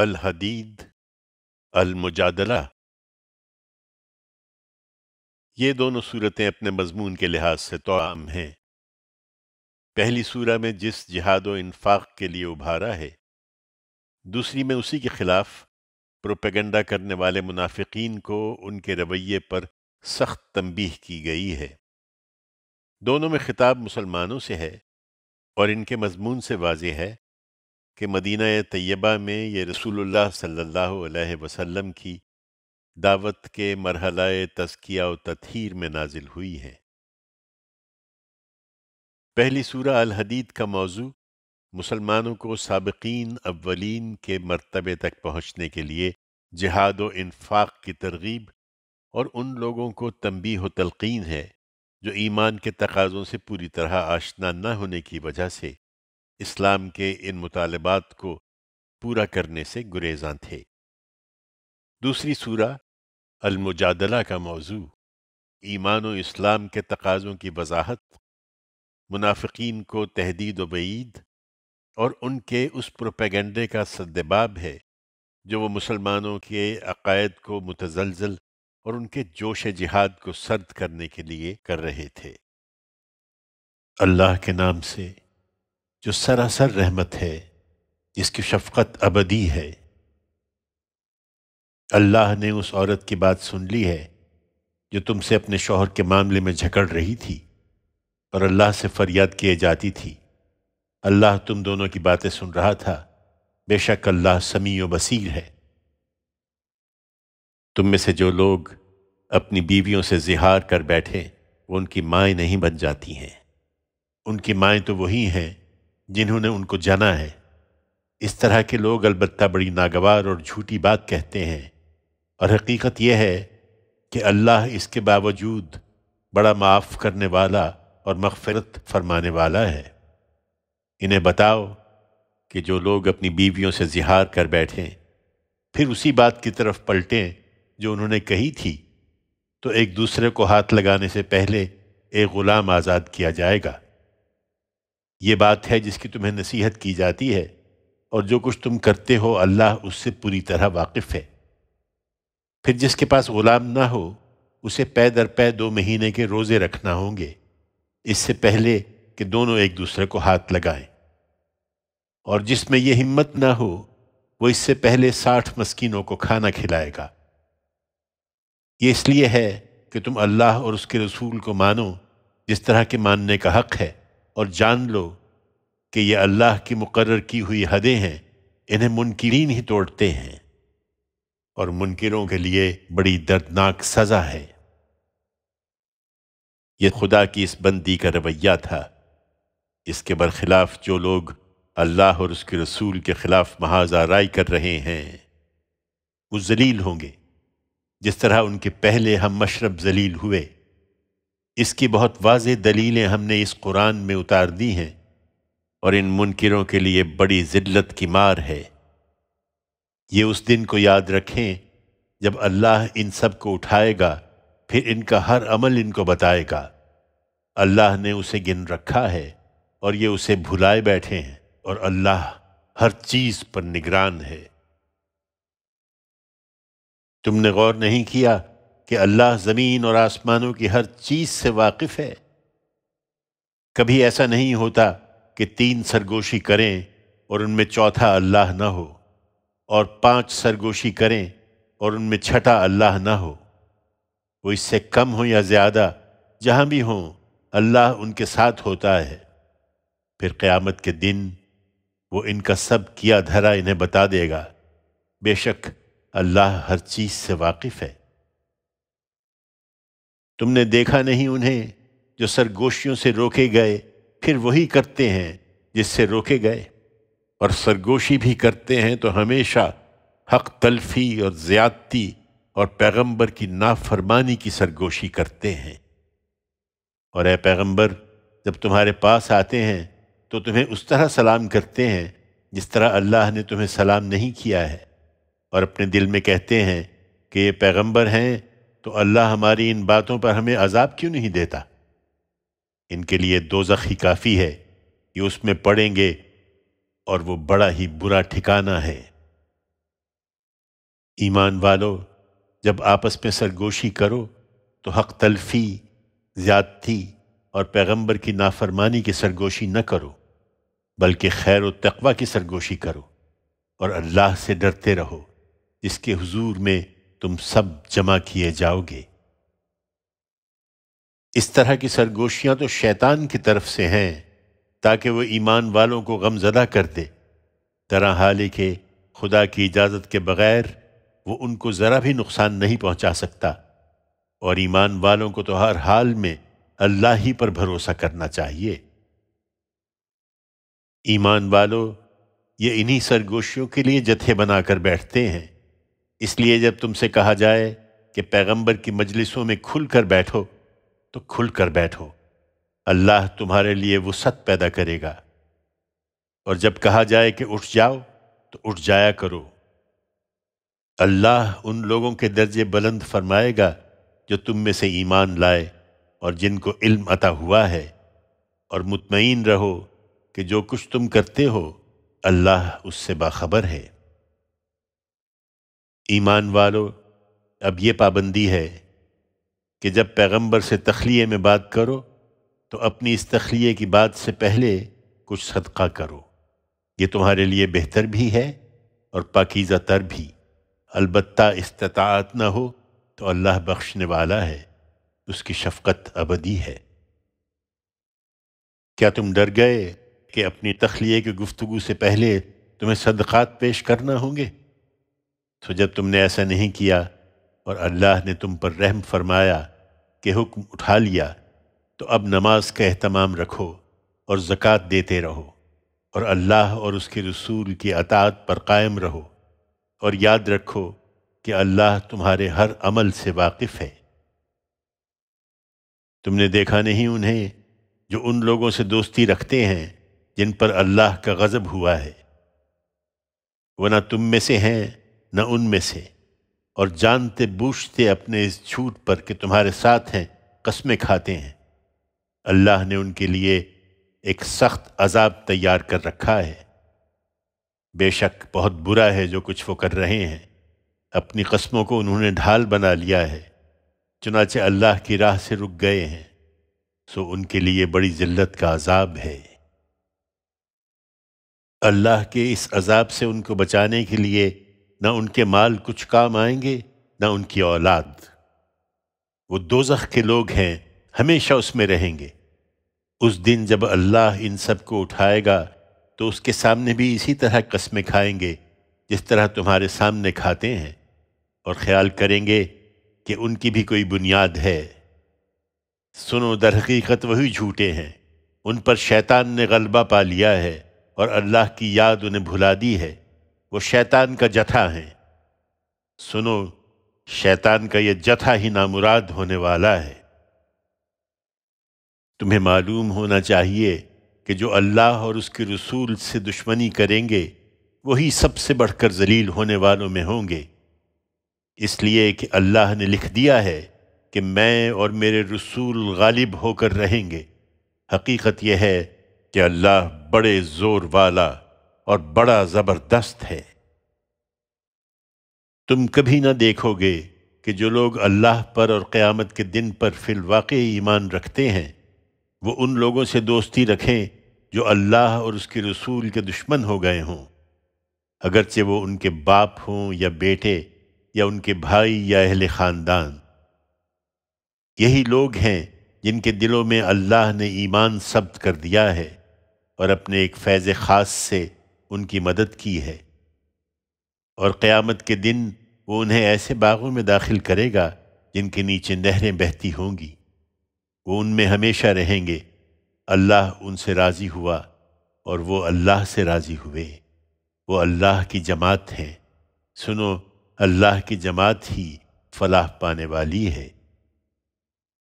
अल-हदीद अल-मुजादला ये दोनों सूरतें अपने मजमून के लिहाज से तो आम हैं पहली सूरह में जिस जिहाद व इन्फाक के लिए उभारा है दूसरी में उसी के खिलाफ प्रोपेगेंडा करने वाले मुनाफिकीन को उनके रवैये पर सख्त तंबीह की गई है दोनों में खिताब मुसलमानों से है और इनके मजमून से वाज है कि मदीना तय्यबा में ये रसूलुल्लाह सल्लल्लाहु अलैहि वसल्लम की दावत के मरहलाए तस्किया व तथहर में नाजिल हुई है पहली सूरह अलहदीद का मौजू मुसलमानों को सबकिन अवलिन के मरतबे तक पहुँचने के लिए जहाद व इनफाक की तरगीब और उन लोगों को तंबी व तलकिन है जो ईमान के तकाज़ों से पूरी तरह आशना न होने की वजह से इस्लाम के इन मुतालबात को पूरा करने से गुरेजा थे दूसरी सूरा अलमुजादला का मौजू ईमान व इस्लाम के तकाज़ों की वजाहत मुनाफिकीन को तहदीद वईद और उनके उस प्रोपेगेंडे का सदबाब है जो वो मुसलमानों के अकायद को मुतजलजल और उनके जोश जिहाद को सर्द करने के लिए कर रहे थे अल्लाह के नाम से जो सरासर रहमत है जिसकी शफकत अबदी है अल्लाह ने उस औरत की बात सुन ली है जो तुमसे अपने शोहर के मामले में झगड़ रही थी और अल्लाह से फरियाद किए जाती थी अल्लाह तुम दोनों की बातें सुन रहा था बेशक अल्लाह समी व बसीर है तुम में से जो लोग अपनी बीवियों से जिहार कर बैठे वो उनकी माएँ नहीं बन जाती हैं उनकी माएँ तो वही हैं जिन्होंने उनको जाना है इस तरह के लोग अलबत्ता बड़ी नागवार और झूठी बात कहते हैं और हकीकत यह है कि अल्लाह इसके बावजूद बड़ा माफ़ करने वाला और मगफरत फरमाने वाला है इन्हें बताओ कि जो लोग अपनी बीवियों से जिहार कर बैठें फिर उसी बात की तरफ पलटें जो उन्होंने कही थी तो एक दूसरे को हाथ लगाने से पहले एक ग़ुलाम आज़ाद किया जाएगा ये बात है जिसकी तुम्हें नसीहत की जाती है और जो कुछ तुम करते हो अल्लाह उससे पूरी तरह वाकिफ़ है फिर जिसके पास ग़ुलाम ना हो उसे पै दर पै दो महीने के रोज़े रखना होंगे इससे पहले कि दोनों एक दूसरे को हाथ लगाएं और जिसमें यह हिम्मत ना हो वो इससे पहले साठ मस्किनों को खाना खिलाएगा ये इसलिए है कि तुम अल्लाह और उसके रसूल को मानो जिस तरह के मानने का हक है और जान लो कि ये अल्लाह की मुकर्र की हुई हदें हैं इन्हें मुनकरीन ही तोड़ते हैं और मुनकरों के लिए बड़ी दर्दनाक सज़ा है यह खुदा की इस बंदी का रवैया था इसके बरखिलाफ जो लोग अल्लाह और उसके रसूल के ख़िलाफ़ महाजाराई कर रहे हैं वो जलील होंगे जिस तरह उनके पहले हम मशरब जलील हुए इसकी बहुत वाज दलीलें हमने इस कुरान में उतार दी हैं और इन मुनकरों के लिए बड़ी जिल्लत की मार है ये उस दिन को याद रखें जब अल्लाह इन सब को उठाएगा फिर इनका हर अमल इनको बताएगा अल्लाह ने उसे गिन रखा है और ये उसे भुलाए बैठे हैं और अल्लाह हर चीज़ पर निगरान है तुमने गौर नहीं किया कि अल्लाह ज़मीन और आसमानों की हर चीज़ से वाकिफ़ है कभी ऐसा नहीं होता कि तीन सरगोशी करें और उनमें चौथा अल्लाह ना हो और पांच सरगोशी करें और उनमें छठा अल्लाह ना हो वो इससे कम हो या ज़्यादा जहाँ भी हों अल्लाह उनके साथ होता है फिर क़यामत के दिन वो इनका सब किया धरा इन्हें बता देगा बेशक अल्लाह हर चीज़ से वाकिफ़ है तुमने देखा नहीं उन्हें जो सरगोशियों से रोके गए फिर वही करते हैं जिससे रोके गए और सरगोशी भी करते हैं तो हमेशा हक तलफी और ज़्यादती और पैगंबर की नाफरमानी की सरगोशी करते हैं और ए पैगंबर जब तुम्हारे पास आते हैं तो तुम्हें उस तरह सलाम करते हैं जिस तरह अल्लाह ने तुम्हें सलाम नहीं किया है और अपने दिल में कहते हैं कि ये पैगंबर हैं तो अल्लाह हमारी इन बातों पर हमें अजाब क्यों नहीं देता इनके लिए दो ही काफ़ी है कि उसमें पड़ेंगे और वो बड़ा ही बुरा ठिकाना है ईमान वालो जब आपस में सरगोशी करो तो हक तलफी ज़्यादती और पैगंबर की नाफरमानी की सरगोशी न करो बल्कि खैर तकवा की सरगोशी करो और अल्लाह से डरते रहो जिसके हुजूर में तुम सब जमा किए जाओगे इस तरह की सरगोशियां तो शैतान की तरफ से हैं ताकि वो ईमान वालों को गमजदा कर दे तरह हाल के खुदा की इजाज़त के बगैर वो उनको ज़रा भी नुकसान नहीं पहुंचा सकता और ईमान वालों को तो हर हाल में अल्लाह ही पर भरोसा करना चाहिए ईमान वालों ये इन्हीं सरगोशियों के लिए जत्थे बनाकर बैठते हैं इसलिए जब तुमसे कहा जाए कि पैगंबर की मजलिसों में खुलकर बैठो तो खुलकर बैठो अल्लाह तुम्हारे लिए वो सत पैदा करेगा और जब कहा जाए कि उठ जाओ तो उठ जाया करो अल्लाह उन लोगों के दर्जे बुलंद फरमाएगा जो तुम में से ईमान लाए और जिनको इल्म अता हुआ है और मुतमईन रहो कि जो कुछ तुम करते हो अल्लाह उससे बाखबर है ईमान वालों अब ये पाबंदी है कि जब पैगंबर से तखलिए में बात करो तो अपनी इस तखलिए की बात से पहले कुछ सदका करो ये तुम्हारे लिए बेहतर भी है और पाकिज़ा तर भी अलबत्ता इस्तात ना हो तो अल्लाह बख्शने वाला है उसकी शफकत अबदी है क्या तुम डर गए कि अपनी तखलिए की गुफ्तगु से पहले तुम्हें सदक़ात पेश करना होंगे तो जब तुमने ऐसा नहीं किया और अल्लाह ने तुम पर रहम फरमाया कि हुक्म उठा लिया तो अब नमाज का अहतमाम रखो और ज़क़़त देते रहो और अल्लाह और उसके रसूल की अतात पर कायम रहो और याद रखो कि अल्लाह तुम्हारे हर अमल से वाकिफ़ है तुमने देखा नहीं उन्हें जो उन लोगों से दोस्ती रखते हैं जिन पर अल्लाह का गज़ब हुआ है वरना तुम में से हैं न उनमें से और जानते बूझते अपने इस झूठ पर कि तुम्हारे साथ हैं कस्में खाते हैं अल्लाह ने उनके लिए एक सख्त अजाब तैयार कर रखा है बेशक बहुत बुरा है जो कुछ वो कर रहे हैं अपनी कस्मों को उन्होंने ढाल बना लिया है चुनाचे अल्लाह की राह से रुक गए हैं सो उनके लिए बड़ी जिल्लत का अजाब है अल्लाह के इस अजाब से उनको बचाने के लिए ना उनके माल कुछ काम आएंगे ना उनकी औलाद वो दोजख के लोग हैं हमेशा उसमें रहेंगे उस दिन जब अल्लाह इन सब को उठाएगा तो उसके सामने भी इसी तरह कस्में खाएंगे जिस तरह तुम्हारे सामने खाते हैं और ख्याल करेंगे कि उनकी भी कोई बुनियाद है सुनो दरहकीकत वही झूठे हैं उन पर शैतान ने गलबा पा लिया है और अल्लाह की याद उन्हें भुला दी है वो शैतान का जथा है सुनो शैतान का यह जथा ही नामुराद होने वाला है तुम्हें मालूम होना चाहिए कि जो अल्लाह और उसके रसूल से दुश्मनी करेंगे वही सबसे बढ़कर जलील होने वालों में होंगे इसलिए कि अल्लाह ने लिख दिया है कि मैं और मेरे रसूल गालिब होकर रहेंगे हकीकत यह है कि अल्लाह बड़े ज़ोर वाला और बड़ा ज़बरदस्त है तुम कभी ना देखोगे कि जो लोग अल्लाह पर और क़यामत के दिन पर वाक़ ईमान रखते हैं वो उन लोगों से दोस्ती रखें जो अल्लाह और उसके रसूल के दुश्मन हो गए हों अगरचे वो उनके बाप हों या बेटे या उनके भाई या अहल ख़ानदान यही लोग हैं जिनके दिलों में अल्लाह ने ईमान सब्त कर दिया है और अपने एक फैज़ ख़ास से उनकी मदद की है और क़्यामत के दिन वो उन्हें ऐसे बागों में दाखिल करेगा जिनके नीचे नहरें बहती होंगी वो उनमें हमेशा रहेंगे अल्लाह उनसे राज़ी हुआ और वो अल्लाह से राज़ी हुए वो अल्लाह की जमात हैं सुनो अल्लाह की जमात ही फलाह पाने वाली है